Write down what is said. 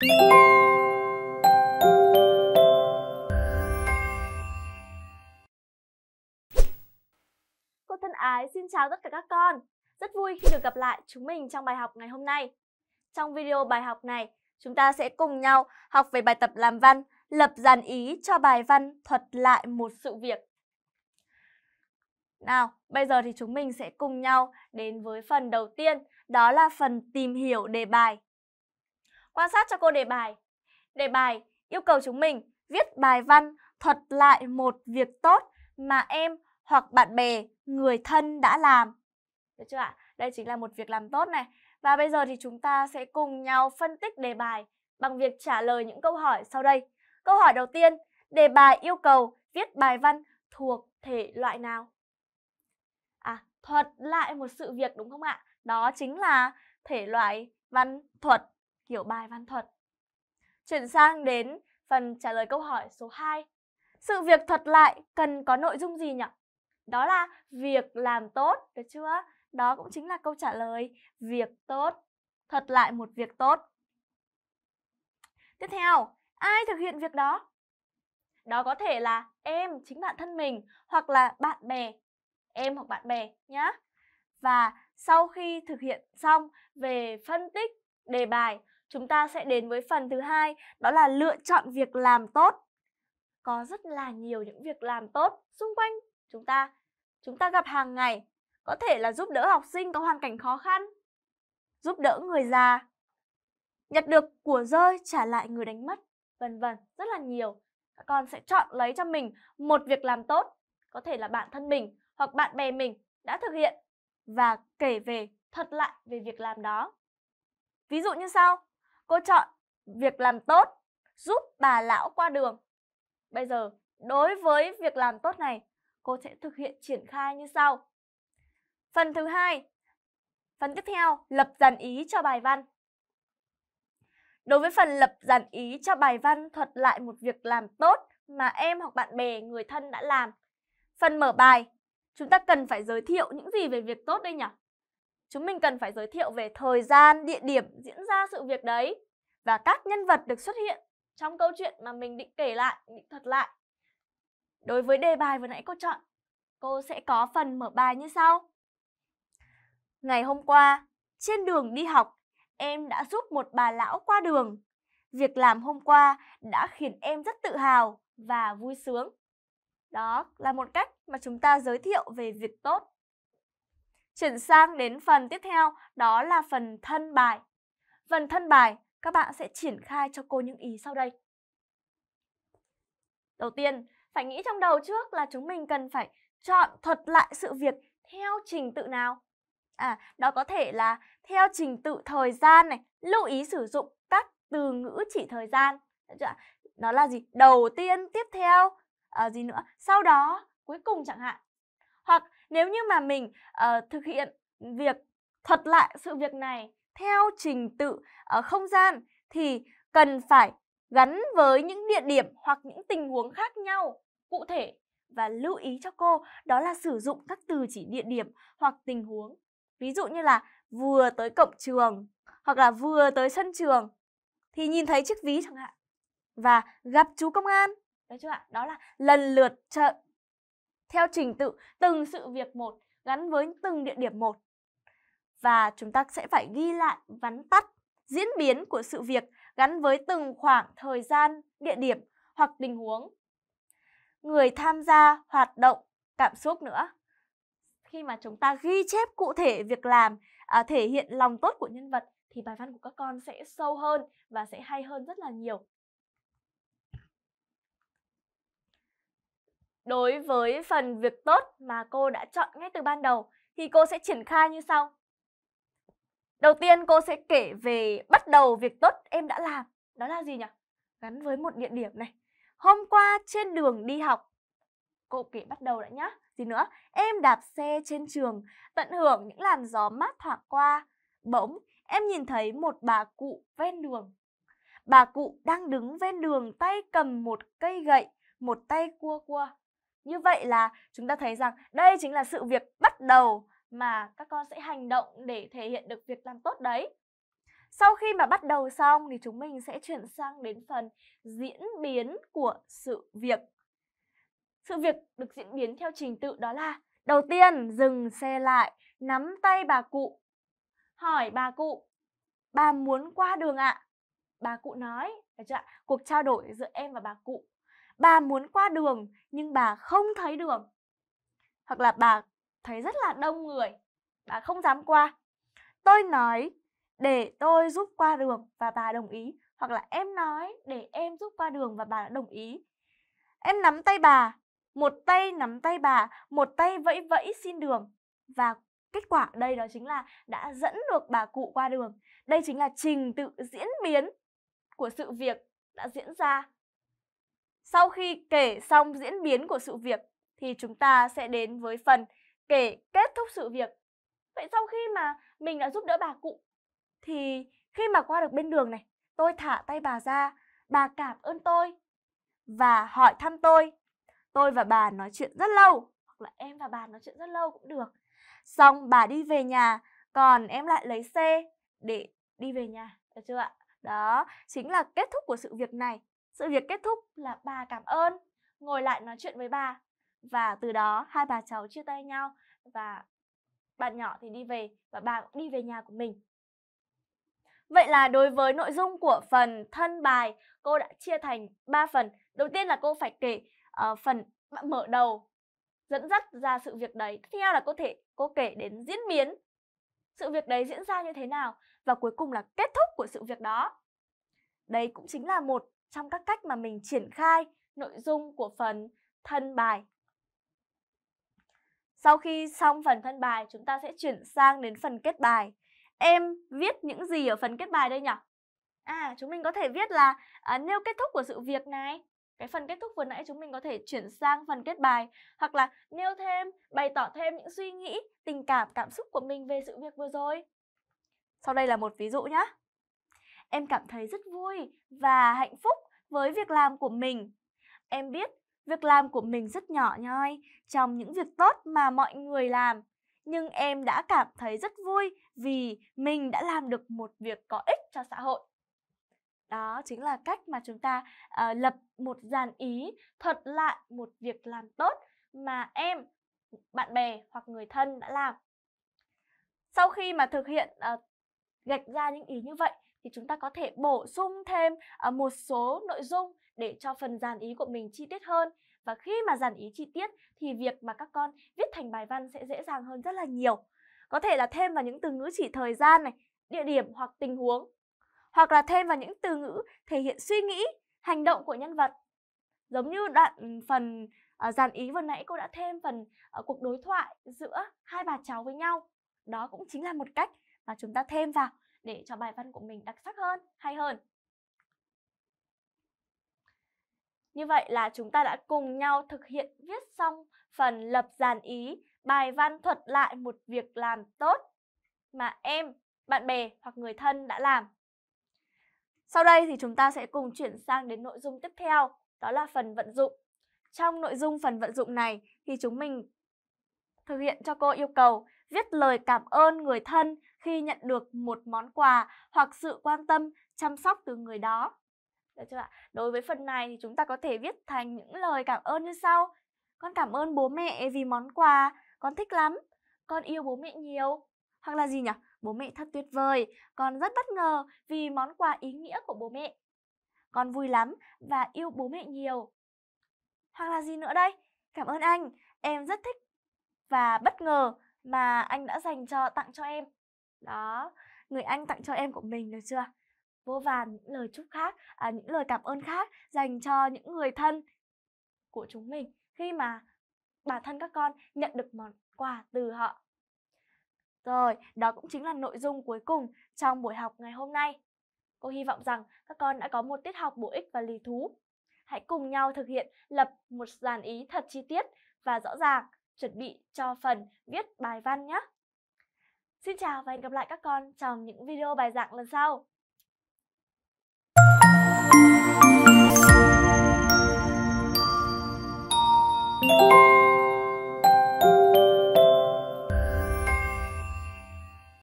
Cô thân ái xin chào tất cả các con. Rất vui khi được gặp lại chúng mình trong bài học ngày hôm nay. Trong video bài học này, chúng ta sẽ cùng nhau học về bài tập làm văn, lập dàn ý cho bài văn thuật lại một sự việc. Nào, bây giờ thì chúng mình sẽ cùng nhau đến với phần đầu tiên, đó là phần tìm hiểu đề bài. Quan sát cho cô đề bài. Đề bài yêu cầu chúng mình viết bài văn thuật lại một việc tốt mà em hoặc bạn bè, người thân đã làm. Được chưa ạ? Đây chính là một việc làm tốt này. Và bây giờ thì chúng ta sẽ cùng nhau phân tích đề bài bằng việc trả lời những câu hỏi sau đây. Câu hỏi đầu tiên, đề bài yêu cầu viết bài văn thuộc thể loại nào? À, thuật lại một sự việc đúng không ạ? Đó chính là thể loại văn thuật kiểu bài văn thuật. Chuyển sang đến phần trả lời câu hỏi số 2. Sự việc thuật lại cần có nội dung gì nhỉ? Đó là việc làm tốt, được chưa? Đó cũng chính là câu trả lời việc tốt, thuật lại một việc tốt. Tiếp theo, ai thực hiện việc đó? Đó có thể là em, chính bản thân mình hoặc là bạn bè, em hoặc bạn bè nhá. Và sau khi thực hiện xong về phân tích đề bài chúng ta sẽ đến với phần thứ hai đó là lựa chọn việc làm tốt có rất là nhiều những việc làm tốt xung quanh chúng ta chúng ta gặp hàng ngày có thể là giúp đỡ học sinh có hoàn cảnh khó khăn giúp đỡ người già nhặt được của rơi trả lại người đánh mất vân vân rất là nhiều các con sẽ chọn lấy cho mình một việc làm tốt có thể là bản thân mình hoặc bạn bè mình đã thực hiện và kể về thật lại về việc làm đó ví dụ như sau Cô chọn việc làm tốt giúp bà lão qua đường. Bây giờ, đối với việc làm tốt này, cô sẽ thực hiện triển khai như sau. Phần thứ hai, phần tiếp theo, lập dàn ý cho bài văn. Đối với phần lập dàn ý cho bài văn thuật lại một việc làm tốt mà em hoặc bạn bè, người thân đã làm. Phần mở bài, chúng ta cần phải giới thiệu những gì về việc tốt đây nhỉ? chúng mình cần phải giới thiệu về thời gian, địa điểm diễn ra sự việc đấy và các nhân vật được xuất hiện trong câu chuyện mà mình định kể lại, định thuật lại. Đối với đề bài vừa nãy cô chọn, cô sẽ có phần mở bài như sau. Ngày hôm qua, trên đường đi học, em đã giúp một bà lão qua đường. Việc làm hôm qua đã khiến em rất tự hào và vui sướng. Đó là một cách mà chúng ta giới thiệu về việc tốt Chuyển sang đến phần tiếp theo, đó là phần thân bài. Phần thân bài, các bạn sẽ triển khai cho cô những ý sau đây. Đầu tiên, phải nghĩ trong đầu trước là chúng mình cần phải chọn thuật lại sự việc theo trình tự nào. À, đó có thể là theo trình tự thời gian này, lưu ý sử dụng các từ ngữ chỉ thời gian. đó là gì? Đầu tiên, tiếp theo, à, gì nữa, sau đó, cuối cùng chẳng hạn. Hoặc nếu như mà mình uh, thực hiện việc thuật lại sự việc này theo trình tự ở không gian thì cần phải gắn với những địa điểm hoặc những tình huống khác nhau cụ thể và lưu ý cho cô đó là sử dụng các từ chỉ địa điểm hoặc tình huống. Ví dụ như là vừa tới cổng trường hoặc là vừa tới sân trường thì nhìn thấy chiếc ví chẳng hạn và gặp chú công an. Đấy chưa ạ? Đó là lần lượt trợ, theo trình tự từng sự việc một gắn với từng địa điểm một. Và chúng ta sẽ phải ghi lại vắn tắt diễn biến của sự việc gắn với từng khoảng thời gian, địa điểm hoặc tình huống. Người tham gia, hoạt động, cảm xúc nữa. Khi mà chúng ta ghi chép cụ thể việc làm, à, thể hiện lòng tốt của nhân vật thì bài văn của các con sẽ sâu hơn và sẽ hay hơn rất là nhiều. Đối với phần việc tốt mà cô đã chọn ngay từ ban đầu thì cô sẽ triển khai như sau. Đầu tiên cô sẽ kể về bắt đầu việc tốt em đã làm. Đó là gì nhỉ? Gắn với một địa điểm này. Hôm qua trên đường đi học. Cô kể bắt đầu đã nhá. Gì nữa? Em đạp xe trên trường, tận hưởng những làn gió mát thoảng qua. Bỗng, em nhìn thấy một bà cụ ven đường. Bà cụ đang đứng ven đường tay cầm một cây gậy, một tay cua cua. Như vậy là chúng ta thấy rằng đây chính là sự việc bắt đầu mà các con sẽ hành động để thể hiện được việc làm tốt đấy. Sau khi mà bắt đầu xong thì chúng mình sẽ chuyển sang đến phần diễn biến của sự việc. Sự việc được diễn biến theo trình tự đó là Đầu tiên dừng xe lại, nắm tay bà cụ. Hỏi bà cụ, bà muốn qua đường ạ? À? Bà cụ nói, được chưa? cuộc trao đổi giữa em và bà cụ bà muốn qua đường nhưng bà không thấy đường hoặc là bà thấy rất là đông người bà không dám qua tôi nói để tôi giúp qua đường và bà đồng ý hoặc là em nói để em giúp qua đường và bà đã đồng ý em nắm tay bà một tay nắm tay bà một tay vẫy vẫy xin đường và kết quả đây đó chính là đã dẫn được bà cụ qua đường đây chính là trình tự diễn biến của sự việc đã diễn ra sau khi kể xong diễn biến của sự việc thì chúng ta sẽ đến với phần kể kết thúc sự việc. Vậy sau khi mà mình đã giúp đỡ bà cụ thì khi mà qua được bên đường này, tôi thả tay bà ra, bà cảm ơn tôi và hỏi thăm tôi. Tôi và bà nói chuyện rất lâu, hoặc là em và bà nói chuyện rất lâu cũng được. Xong bà đi về nhà, còn em lại lấy xe để đi về nhà, được chưa ạ? Đó, chính là kết thúc của sự việc này. Sự việc kết thúc là bà cảm ơn, ngồi lại nói chuyện với bà. Và từ đó hai bà cháu chia tay nhau và bạn nhỏ thì đi về và bà cũng đi về nhà của mình. Vậy là đối với nội dung của phần thân bài, cô đã chia thành 3 phần. Đầu tiên là cô phải kể uh, phần mở đầu dẫn dắt ra sự việc đấy. Tiếp theo là có thể cô kể đến diễn biến sự việc đấy diễn ra như thế nào và cuối cùng là kết thúc của sự việc đó. Đấy cũng chính là một trong các cách mà mình triển khai nội dung của phần thân bài. Sau khi xong phần thân bài, chúng ta sẽ chuyển sang đến phần kết bài. Em viết những gì ở phần kết bài đây nhỉ? À, chúng mình có thể viết là à, nêu kết thúc của sự việc này. Cái phần kết thúc vừa nãy chúng mình có thể chuyển sang phần kết bài hoặc là nêu thêm, bày tỏ thêm những suy nghĩ, tình cảm, cảm xúc của mình về sự việc vừa rồi. Sau đây là một ví dụ nhé. Em cảm thấy rất vui và hạnh phúc với việc làm của mình. Em biết việc làm của mình rất nhỏ nhoi trong những việc tốt mà mọi người làm. Nhưng em đã cảm thấy rất vui vì mình đã làm được một việc có ích cho xã hội. Đó chính là cách mà chúng ta uh, lập một dàn ý thuật lại một việc làm tốt mà em, bạn bè hoặc người thân đã làm. Sau khi mà thực hiện uh, gạch ra những ý như vậy thì chúng ta có thể bổ sung thêm ờ, một số nội dung để cho phần dàn ý của mình chi tiết hơn. Và khi mà dàn ý chi tiết thì việc mà các con viết thành bài văn sẽ dễ dàng hơn rất là nhiều. Có thể là thêm vào những từ ngữ chỉ thời gian này, địa điểm hoặc tình huống. Hoặc là thêm vào những từ ngữ thể hiện suy nghĩ, hành động của nhân vật. Giống như đoạn ừ, phần uh, dàn ý vừa nãy cô đã thêm phần ờ, cuộc đối thoại giữa hai bà cháu với nhau. Đó cũng chính là một cách mà chúng ta thêm vào để cho bài văn của mình đặc sắc hơn, hay hơn. Như vậy là chúng ta đã cùng nhau thực hiện viết xong phần lập dàn ý, bài văn thuật lại một việc làm tốt mà em, bạn bè hoặc người thân đã làm. Sau đây thì chúng ta sẽ cùng chuyển sang đến nội dung tiếp theo, đó là phần vận dụng. Trong nội dung phần vận dụng này thì chúng mình thực hiện cho cô yêu cầu viết lời cảm ơn người thân khi nhận được một món quà hoặc sự quan tâm, chăm sóc từ người đó. Được chưa ạ? Đối với phần này thì chúng ta có thể viết thành những lời cảm ơn như sau. Con cảm ơn bố mẹ vì món quà, con thích lắm, con yêu bố mẹ nhiều. Hoặc là gì nhỉ? Bố mẹ thật tuyệt vời, con rất bất ngờ vì món quà ý nghĩa của bố mẹ. Con vui lắm và yêu bố mẹ nhiều. Hoặc là gì nữa đây? Cảm ơn anh, em rất thích và bất ngờ mà anh đã dành cho tặng cho em đó người anh tặng cho em của mình được chưa vô vàn những lời chúc khác à, những lời cảm ơn khác dành cho những người thân của chúng mình khi mà bản thân các con nhận được món quà từ họ rồi đó cũng chính là nội dung cuối cùng trong buổi học ngày hôm nay cô hy vọng rằng các con đã có một tiết học bổ ích và lý thú hãy cùng nhau thực hiện lập một dàn ý thật chi tiết và rõ ràng chuẩn bị cho phần viết bài văn nhé Xin chào và hẹn gặp lại các con trong những video bài giảng lần sau. Thank you.